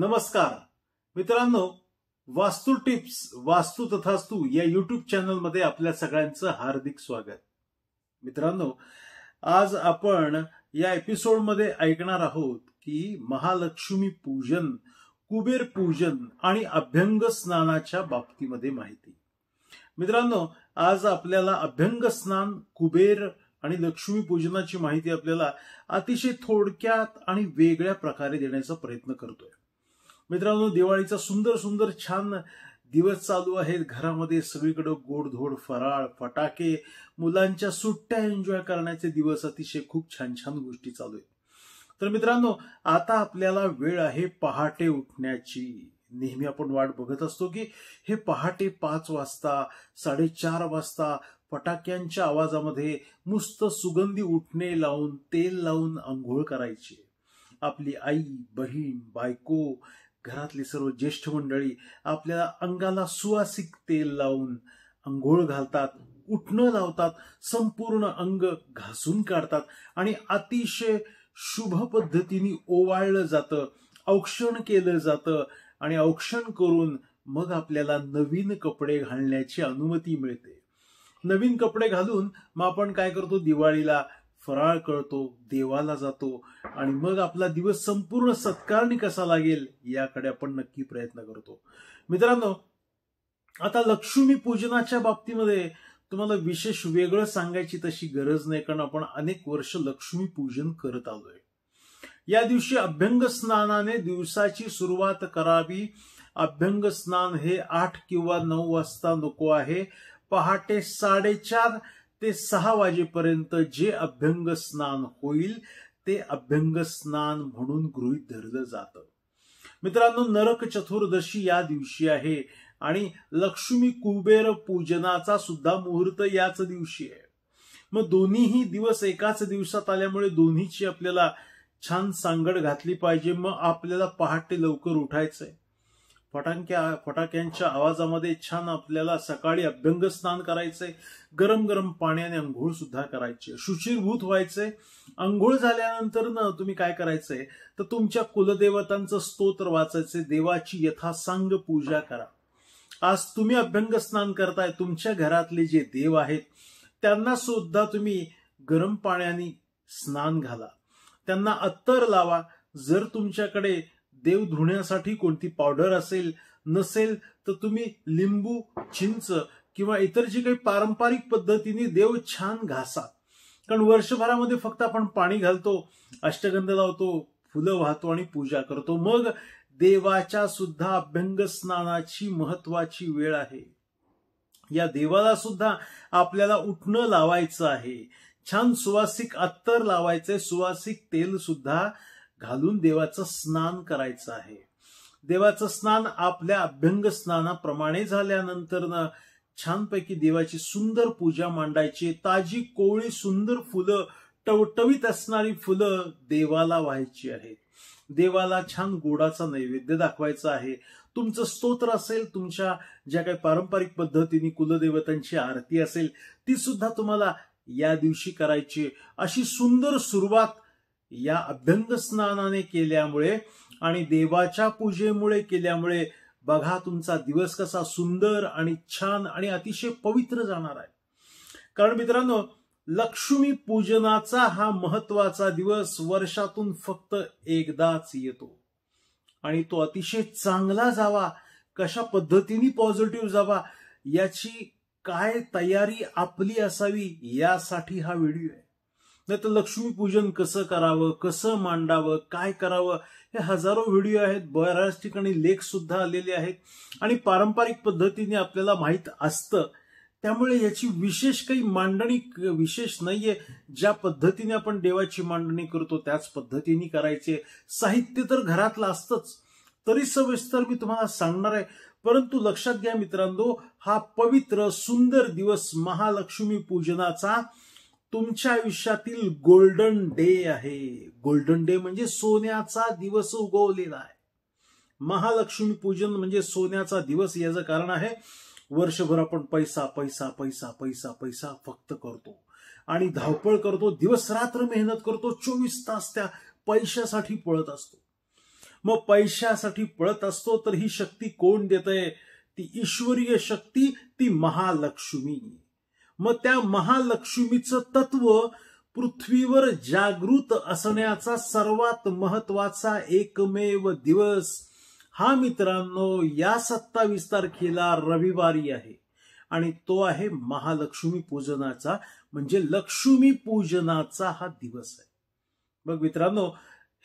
नमस्कार मित्रांनो वास्तू टिप्स वास्तू तथास्तू या युट्यूब चॅनलमध्ये आपल्या सगळ्यांचं हार्दिक स्वागत मित्रांनो आज आपण या एपिसोडमध्ये ऐकणार आहोत की महालक्ष्मी पूजन कुबेर पूजन आणि अभ्यंग स्नानाच्या बाबतीमध्ये माहिती मित्रांनो आज आपल्याला अभ्यंग स्नान कुबेर आणि लक्ष्मी पूजनाची माहिती आपल्याला अतिशय थोडक्यात आणि वेगळ्या प्रकारे देण्याचा प्रयत्न करतोय मित्रांनो दिवाळीचा सुंदर सुंदर छान दिवस चालू आहेत घरामध्ये सगळीकडे गोडधोड फराळ फटाके मुलांच्या सुट्ट्या एन्जॉय करण्याचे दिवस अतिशय खूप छान छान गोष्टी चालू आहेत तर मित्रांनो आता आपल्याला वेळ आहे पहाटे उठण्याची नेहमी आपण वाट बघत असतो की हे पहाटे पाच वाजता साडेचार वाजता फटाक्यांच्या आवाजामध्ये मुस्त सुगंधी उठणे लावून तेल लावून आंघोळ करायची आपली आई बहीण बायको घरातली सर्व ज्येष्ठ मंडळी आपल्याला अंगाला सुवासिक तेल लावून अंघोळ घालतात उठणं लावतात संपूर्ण अंग घासून काढतात आणि अतिशय शुभ पद्धतीने ओवाळलं जातं औक्षण केलं जातं आणि औक्षण करून मग आपल्याला नवीन कपडे घालण्याची अनुमती मिळते नवीन कपडे घालून मग आपण काय करतो दिवाळीला फराळ कळतो देवाला जातो आणि मग आपला दिवस संपूर्ण सत्कारणी कसा लागेल याकडे आपण नक्की प्रयत्न करतो मित्रांनो आता लक्ष्मी पूजनाच्या बाबतीमध्ये तुम्हाला विशेष वेगळं सांगायची तशी गरज नाही कारण आपण अनेक वर्ष लक्ष्मी पूजन करत आलोय या दिवशी अभ्यंग स्नानाने दिवसाची सुरुवात करावी अभ्यंग स्नान हे आठ किंवा नऊ वाजता नको आहे पहाटे साडेचार ते सहा वाजेपर्यंत जे अभ्यंग स्नान होईल ते अभ्यंग स्नान म्हणून गृहीत धरलं जात मित्रांनो नरक चतुर्दशी या दिवशी आहे आणि लक्ष्मी कुबेर पूजनाचा सुद्धा मुहूर्त याच दिवशी आहे मग दोन्हीही दिवस एकाच दिवसात आल्यामुळे दोन्हीची आपल्याला छान सांगड घातली पाहिजे मग आपल्याला पहाटे लवकर उठायचंय फटाक्या फटाक्यांच्या आवाजामध्ये छान आपल्याला सकाळी अभ्यंग स्नान करायचंय गरम गरम पाण्याने आंघोळ सुद्धा करायचे शुचिरभूत व्हायचंय आंघोळ झाल्यानंतर ना तुम्ही काय करायचंय तर तुमच्या कुलदेवतांचं स्तोत्र वाचायचे देवाची यथासांग पूजा करा आज तुम्ही अभ्यंग स्नान करताय तुमच्या घरातले जे देव आहेत त्यांना सुद्धा तुम्ही गरम पाण्याने स्नान घाला त्यांना अत्तर लावा जर तुमच्याकडे देव धुण्यासाठी कोणती पावडर असेल नसेल तर तुम्ही लिंबू चिंच किंवा इतर जी काही पारंपरिक पद्धतीने देव छान घासा कारण वर्षभरामध्ये फक्त आपण पाणी घालतो अष्टगंध लावतो फुलं वाहतो आणि पूजा करतो मग देवाच्या सुद्धा अभ्यंग स्नानाची महत्वाची वेळ आहे या देवाला सुद्धा आपल्याला उठणं लावायचं आहे छान सुवासिक अत्तर लावायचंय सुवासिक तेल सुद्धा घालून देवाचं स्नान करायचं आहे देवाचं स्नान आपल्या अभ्यंग स्नानाप्रमाणे झाल्यानंतर ना छानपैकी देवाची सुंदर पूजा मांडायची ताजी कोवळी सुंदर फुलं टवटवीत असणारी फुलं देवाला व्हायची आहेत देवाला छान गोडाचा नैवेद्य दाखवायचा आहे तुमचं स्तोत्र असेल तुमच्या ज्या काही पारंपरिक पद्धतीने कुलदेवतांची आरती असेल ती सुद्धा तुम्हाला या दिवशी करायची अशी सुंदर सुरुवात या अभ्यंग स्नानाने केल्यामुळे आणि देवाच्या पूजेमुळे केल्यामुळे बघा तुमचा दिवस कसा सुंदर आणि छान आणि अतिशय पवित्र जाणार आहे कारण मित्रांनो लक्ष्मी पूजनाचा हा महत्वाचा दिवस वर्षातून फक्त एकदाच येतो आणि तो अतिशय चांगला जावा कशा पद्धतीने पॉझिटिव्ह जावा याची काय तयारी आपली असावी यासाठी हा व्हिडिओ आहे नाही लक्ष्मीपूजन कसं करावं कसं मांडावं काय करावं हे हजारो व्हिडिओ आहेत बऱ्याच ठिकाणी लेख सुद्धा आलेले आहेत आणि पारंपरिक पद्धतीने आपल्याला माहीत असतं त्यामुळे याची विशेष काही मांडणी विशेष नाहीये ज्या पद्धतीने आपण देवाची मांडणी करतो त्याच पद्धतीने करायचे साहित्य तर घरातलं असतंच तरी सविस्तर मी तुम्हाला सांगणार आहे परंतु लक्षात घ्या मित्रांनो हा पवित्र सुंदर दिवस महालक्ष्मी पूजनाचा तुमच्या आयुष्यातील गोल्डन डे आहे गोल्डन डे म्हणजे सोन्याचा दिवस उगवलेला आहे महालक्ष्मी पूजन म्हणजे सोन्याचा दिवस याचं कारण आहे वर्षभर आपण पैसा पैसा पैसा पैसा पैसा फक्त करतो आणि धावपळ करतो दिवस रात्र मेहनत करतो चोवीस तास त्या पैशासाठी पळत असतो मग पैशासाठी पळत असतो तर ही शक्ती कोण देत आहे ती ईश्वरीय शक्ती ती महालक्ष्मी मग त्या महालक्ष्मीचं तत्व पृथ्वीवर जागृत असण्याचा सर्वात महत्वाचा एकमेव दिवस हा मित्रांनो या सत्तावीस तारखेला रविवारी आहे आणि तो आहे महालक्ष्मी पूजनाचा म्हणजे लक्ष्मी पूजनाचा हा दिवस आहे मग मित्रांनो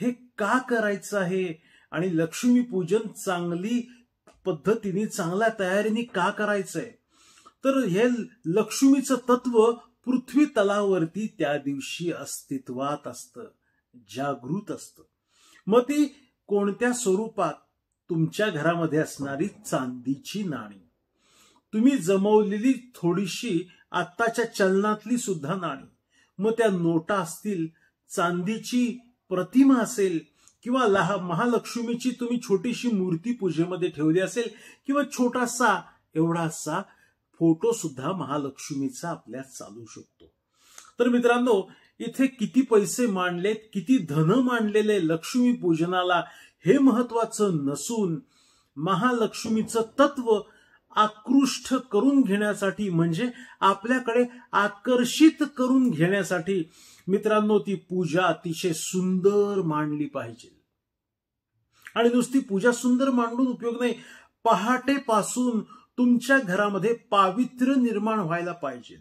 हे का करायचं आहे आणि लक्ष्मी पूजन चांगली पद्धतीने चांगल्या तयारीने का करायचं आहे तर हे लक्ष्मीचं तत्व पृथ्वी तलावरती त्या दिवशी अस्तित्वात असत जागृत असत मग ती कोणत्या स्वरूपात तुमच्या घरामध्ये असणारी चांदीची नाणी तुम्ही जमवलेली थोडीशी आत्ताच्या चलनातली सुद्धा नाणी मग त्या नोटा असतील चांदीची प्रतिमा असेल किंवा लहा महालक्ष्मीची तुम्ही छोटीशी मूर्ती पूजेमध्ये ठेवली असेल किंवा छोटासा एवढासा फोटो सुद्धा महालक्ष्मीचा आपल्या चालू शकतो तर मित्रांनो इथे किती पैसे मांडलेत किती धन मांडलेले लक्ष्मी पूजनाला हे महत्वाचं नसून महालक्ष्मीचं तत्व आकृष्ट करून घेण्यासाठी म्हणजे आपल्याकडे आकर्षित करून घेण्यासाठी मित्रांनो ती पूजा अतिशय सुंदर मांडली पाहिजे आणि नुसती पूजा सुंदर मांडून उपयोग नाही पहाटेपासून तुमच्या घरामध्ये पावित्र्य निर्माण व्हायला पाहिजे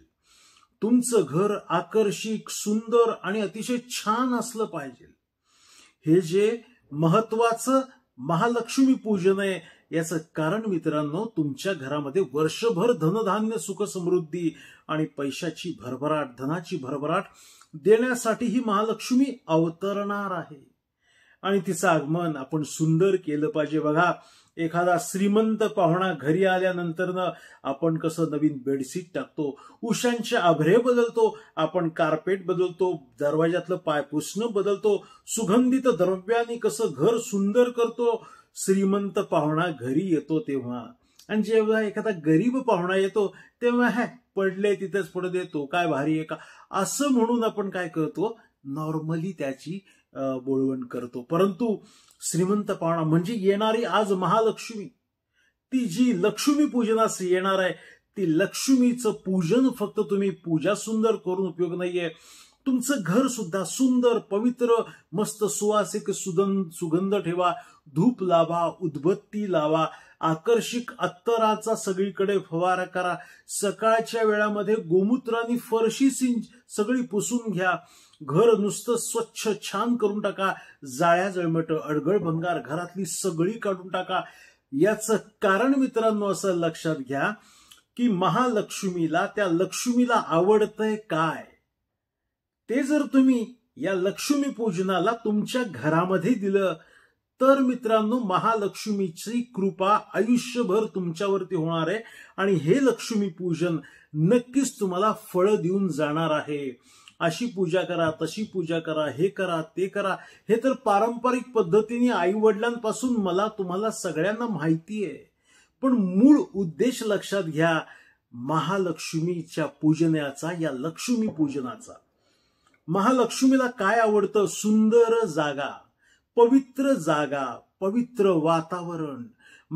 तुमचं घर आकर्षिक सुंदर आणि अतिशय छान असलं पाहिजे हे जे महत्वाचं महालक्ष्मी पूजन आहे याचं कारण मित्रांनो तुमच्या घरामध्ये वर्षभर धनधान्य सुख समृद्धी आणि पैशाची भरभराट धनाची भरभराट देण्यासाठी ही महालक्ष्मी अवतरणार आहे आणि तिचं आगमन आपण सुंदर केलं पाहिजे बघा एखादा श्रीमंत पाहुणा घरी आल्यानंतरनं आपण कसं नवीन बेडशीट टाकतो उशांचे आभरे बदलतो आपण कार्पेट बदलतो दरवाजातलं पाय पुसणं बदलतो सुगंधित द्रव्याने कसं घर सुंदर करतो श्रीमंत पाहुणा घरी येतो तेव्हा आणि जेव्हा एखादा गरीब पाहुणा येतो तेव्हा हे पडले तिथेच पडत येतो काय भारी आहे का असं म्हणून आपण काय करतो नॉर्मली त्याची बोलवण करतो परंतु श्रीमंत पाहुणा म्हणजे येणारी आज महालक्ष्मी ती जी लक्ष्मी पूजनास येणार आहे ती लक्ष्मीचं पूजन फक्त तुम्ही पूजा सुंदर करून उपयोग नाहीये तुमचं घर सुद्धा सुंदर पवित्र मस्त सुवासिक सुगंध सुगंध ठेवा धूप लावा उदबत्ती लावा आकर्षक अत्तराचा सगळीकडे फवारा करा सकाळच्या वेळामध्ये गोमूत्राने फरशी सिंच सगळी पुसून घ्या घर नुसतं स्वच्छ छान करून टाका जाळ्या जळमट अडगळ भंगार घरातली सगळी काढून टाका याच कारण मित्रांनो असं लक्षात घ्या की महालक्ष्मीला त्या लक्ष्मीला आवडतंय काय ते जर तुम्ही या लक्ष्मी पूजनाला तुमच्या घरामध्ये दिलं तर मित्रांनो महालक्ष्मीची कृपा आयुष्यभर तुमच्यावरती होणार आहे आणि हे लक्ष्मी पूजन नक्कीच तुम्हाला फळ देऊन जाणार आहे अशी पूजा करा तशी पूजा करा हे करा ते करा हे तर पारंपरिक पद्धतीने आई वडिलांपासून मला तुम्हाला सगळ्यांना माहिती आहे पण मूळ उद्देश लक्षात घ्या महालक्ष्मीच्या पूजनाचा या लक्ष्मी पूजनाचा महालक्ष्मीला काय आवडतं सुंदर जागा पवित्र जागा पवित्र वातावरण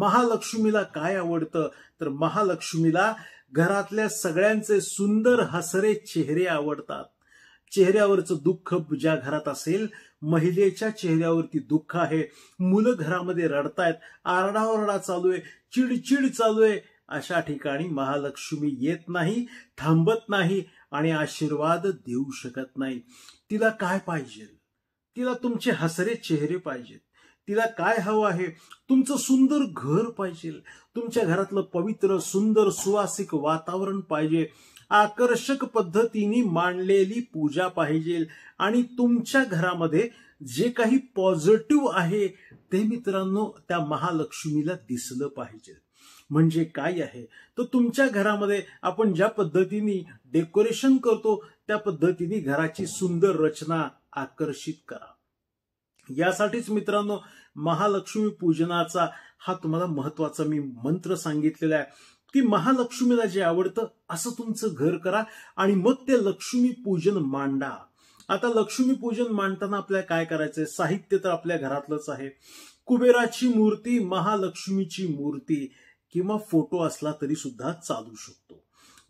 महालक्ष्मीला काय आवडतं तर महालक्ष्मीला घरातल्या सगळ्यांचे सुंदर हसरे चेहरे आवडतात चेहऱ्यावरचं दुःख ज्या घरात असेल महिलेच्या चेहऱ्यावरती दुःख आहे मुलं घरामध्ये रडतायत आरडाओरडा चालू आहे चिडचिड चालू आहे अशा ठिकाणी महालक्ष्मी येत नाही थांबत नाही आणि आशीर्वाद देऊ शकत नाही तिला काय पाहिजे तिला तुमचे हसरे चेहरे पाहिजेत तिला काय हवं आहे तुमचं सुंदर घर पाहिजे तुमच्या घरातलं पवित्र सुंदर सुवासिक वातावरण पाहिजे आकर्षक पद्धतीने मांडलेली पूजा पाहिजे आणि तुमच्या घरामध्ये जे काही पॉझिटिव्ह आहे ते मित्रांनो त्या महालक्ष्मीला दिसलं पाहिजे म्हणजे काय आहे तर तुमच्या घरामध्ये आपण ज्या पद्धतीने डेकोरेशन करतो त्या पद्धतीने घराची सुंदर रचना आकर्षित करा यासाठीच मित्रांनो महालक्ष्मी पूजनाचा हा तुम्हाला महत्वाचा मी मंत्र सांगितलेला आहे की महालक्ष्मीला जे आवडतं असं तुमचं घर करा आणि मग ते लक्ष्मी पूजन मांडा आता लक्ष्मी पूजन मांडताना आपल्याला काय करायचंय साहित्य तर आपल्या घरातलंच आहे कुबेराची मूर्ती महालक्ष्मीची मूर्ती किंवा फोटो असला तरी सुद्धा चालू शकतो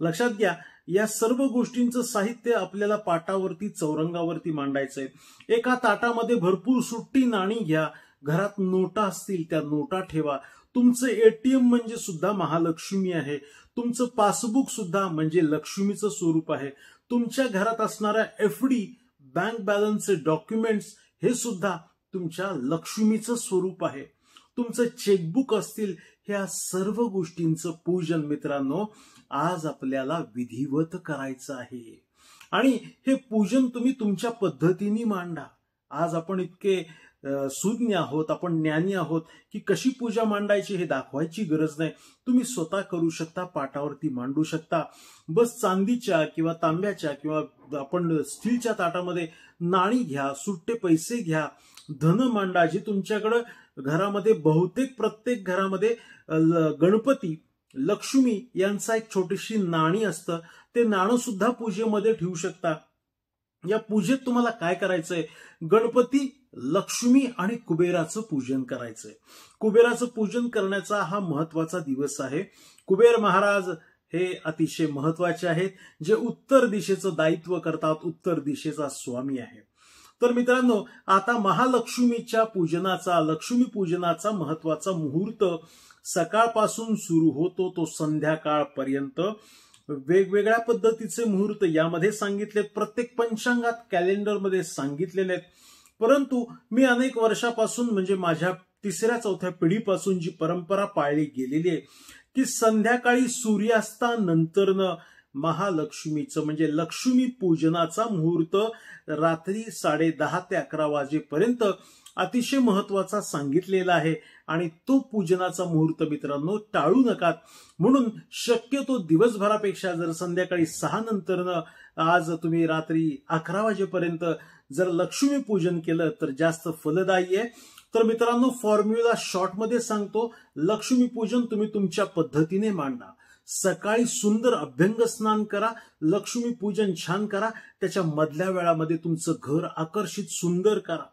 लक्षात घ्या या सर्व गोष्टींचं साहित्य आपल्याला पाटावरती चौरंगावरती मांडायचंय एका ताटामध्ये भरपूर सुट्टी नाणी घ्या घरात नोटा असतील त्या नोटा ठेवा तुमचं एटीएम म्हणजे सुद्धा महालक्ष्मी आहे तुमचं पासबुक सुद्धा म्हणजे लक्ष्मीचं स्वरूप आहे तुमच्या घरात असणाऱ्या एफडी बँक बॅलन्सचे डॉक्युमेंट्स हे सुद्धा तुमच्या लक्ष्मीचं स्वरूप आहे तुमचं चेकबुक असतील ह्या सर्व गोष्टींचं पूजन मित्रांनो आज आपल्याला विधिवत करायचं आहे आणि हे पूजन तुम्ही तुमच्या पद्धतीने मांडा आज आपण इतके सुज्ञ आहोत आपण ज्ञानी आहोत की कशी पूजा मांडायची हे दाखवायची गरज नाही तुम्ही स्वतः करू शकता पाटावरती मांडू शकता बस चांदीच्या किंवा तांब्याच्या किंवा आपण स्टीलच्या ताटामध्ये नाणी घ्या सुट्टे पैसे घ्या धन मांडा जी तुमच्याकडं घरामध्ये बहुतेक प्रत्येक घरामध्ये गणपती लक्ष्मी यांचा एक छोटीशी नाणी असतं ते नाणं सुद्धा पूजेमध्ये ठेवू शकता या पूजेत तुम्हाला काय करायचंय गणपती लक्ष्मी आणि कुबेराचं पूजन करायचंय कुबेराचं पूजन करण्याचा हा महत्वाचा दिवस आहे कुबेर महाराज हे अतिशय महत्वाचे आहेत जे उत्तर दिशेचं दायित्व करतात उत्तर दिशेचा स्वामी आहे तर मित्रांनो आता महालक्ष्मीच्या पूजनाचा लक्ष्मी पूजनाचा महत्वाचा मुहूर्त सकाळपासून सुरू होतो तो संध्याकाळपर्यंत वेगवेगळ्या पद्धतीचे मुहूर्त यामध्ये सांगितलेत प्रत्येक पंचांगात कॅलेंडरमध्ये सांगितलेले आहेत परंतु मी अनेक वर्षापासून म्हणजे माझ्या तिसऱ्या चौथ्या पिढीपासून जी परंपरा पाळली गेलेली आहे की संध्याकाळी सूर्यास्तानंतर महालक्ष्मीचं म्हणजे लक्ष्मी पूजनाचा मुहूर्त रात्री साडे दहा ते अकरा वाजेपर्यंत अतिशय महत्वाचा सांगितलेला आहे आणि तो पूजनाचा मुहूर्त मित्रांनो टाळू नका म्हणून शक्यतो दिवसभरापेक्षा जर संध्याकाळी सहा नंतरनं आज तुम्ही रात्री अकरा वाजेपर्यंत जर लक्ष्मी पूजन केलं तर जास्त फलदायी आहे तर मित्रांनो फॉर्म्युला मध्ये सांगतो लक्ष्मी पूजन तुम्ही तुमच्या पद्धतीने मांडा सकाळी सुंदर अभ्यंग स्नान करा लक्ष्मी पूजन छान करा त्याच्या मधल्या वेळामध्ये तुमचं घर आकर्षित सुंदर करा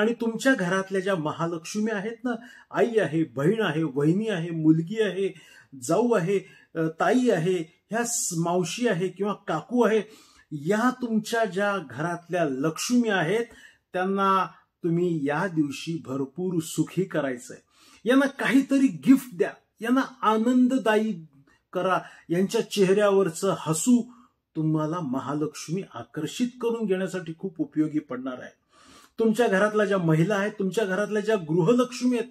आणि तुमच्या घरातल्या ज्या महालक्ष्मी आहेत ना आई आहे बहीण आहे वहिनी आहे मुलगी आहे जाऊ आहे ताई आहे ह्या मावशी आहे किंवा काकू आहे या तुमच्या ज्या घरातल्या लक्ष्मी आहेत त्यांना तुम्ही या दिवशी भरपूर सुखी करायचंय यांना काहीतरी गिफ्ट द्या यांना आनंददायी करा यांच्या चेहऱ्यावरचं हसू तुम्हाला महालक्ष्मी आकर्षित करून घेण्यासाठी खूप उपयोगी पडणार आहे तुमच्या घरातल्या ज्या महिला आहेत तुमच्या घरातल्या ज्या गृहलक्ष्मी आहेत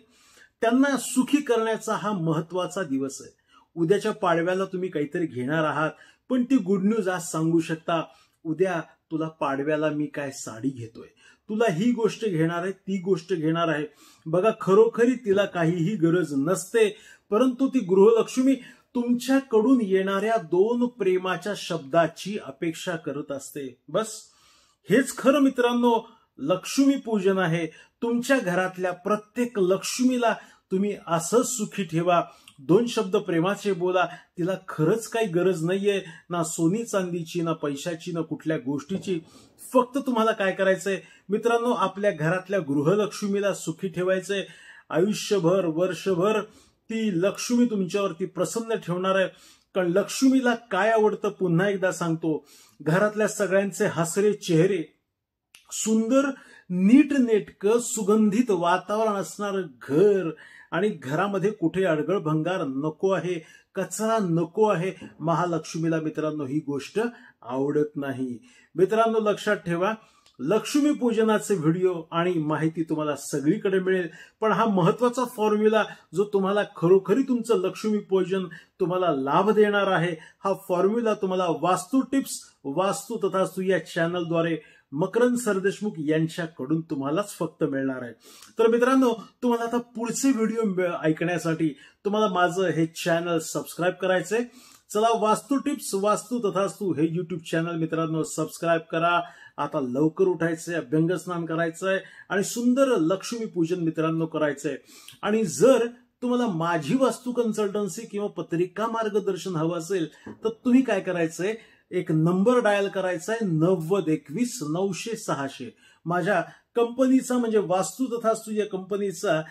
त्यांना सुखी करण्याचा हा महत्वाचा दिवस आहे उद्याच्या पाडव्याला तुम्ही काहीतरी घेणार आहात पण ती गुड न्यूज आज सांगू शकता उद्या तुला पाडव्याला मी काय साडी घेतोय तुला ही गोष्ट घेणार आहे ती गोष्ट घेणार आहे बघा खरोखरी तिला काहीही गरज नसते परंतु ती गृहलक्ष्मी तुमच्याकडून येणाऱ्या दोन प्रेमाच्या शब्दाची अपेक्षा करत असते बस हेच खरं मित्रांनो लक्ष्मी पूजन आहे तुमच्या घरातल्या प्रत्येक लक्ष्मीला तुम्ही असंच सुखी ठेवा दोन शब्द प्रेमाचे बोला तिला खरंच काही गरज नाहीये ना सोनी चांदीची ना पैशाची ना कुठल्या गोष्टीची फक्त तुम्हाला काय करायचंय मित्रांनो आपल्या घरातल्या गृहलक्ष्मीला सुखी ठेवायचंय आयुष्यभर वर्षभर ती लक्ष्मी तुमच्यावरती प्रसन्न ठेवणार आहे कारण लक्ष्मीला काय आवडतं पुन्हा एकदा सांगतो घरातल्या सगळ्यांचे हसरे चेहरे सुंदर नीट नेटकं सुगंधित वातावरण असणारं घर आणि घरामध्ये कुठे अडगळ भंगार नको आहे कचरा नको आहे महालक्ष्मीला मित्रांनो ही गोष्ट आवडत नाही मित्रांनो लक्षात ठेवा लक्ष्मी पूजनाचे व्हिडिओ आणि माहिती तुम्हाला सगळीकडे मिळेल पण हा महत्वाचा फॉर्म्युला जो तुम्हाला खरोखरी तुमचं लक्ष्मी पूजन तुम्हाला लाभ देणार आहे हा फॉर्म्युला तुम्हाला वास्तू टिप्स वास्तू तथा या चॅनलद्वारे मकरंद सरदेशमुख यांच्याकडून तुम्हालाच फक्त मिळणार आहे तर मित्रांनो तुम्हाला आता पुढचे व्हिडिओ ऐकण्यासाठी तुम्हाला माझं हे चॅनल सबस्क्राईब करायचंय चला वास्तू टिप्स वास्तू तथास्तू हे युट्यूब चॅनल मित्रांनो सबस्क्राईब करा आता लवकर उठायचंय अभ्यंगस्नान करायचंय आणि सुंदर लक्ष्मी पूजन मित्रांनो करायचंय आणि जर तुम्हाला माझी वास्तू कन्सल्टन्सी किंवा पत्रिका मार्गदर्शन हवं असेल तर तुम्ही काय करायचंय एक नंबर डायल करायचा आहे नव्वद एकवीस नऊशे सहाशे माझ्या कंपनीचा म्हणजे वास्तू तथास्तू या कंपनीचा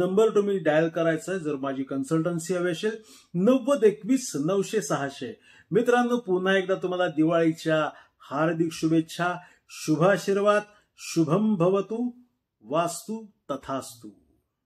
नंबर तुम्ही डायल करायचा आहे जर माझी कन्सल्टन्सी हवी असेल नव्वद एकवीस नऊशे सहाशे मित्रांनो पुन्हा एकदा तुम्हाला दिवाळीच्या हार्दिक शुभेच्छा शुभाशीर्वाद शुभम भवतु वास्तू तथास्तू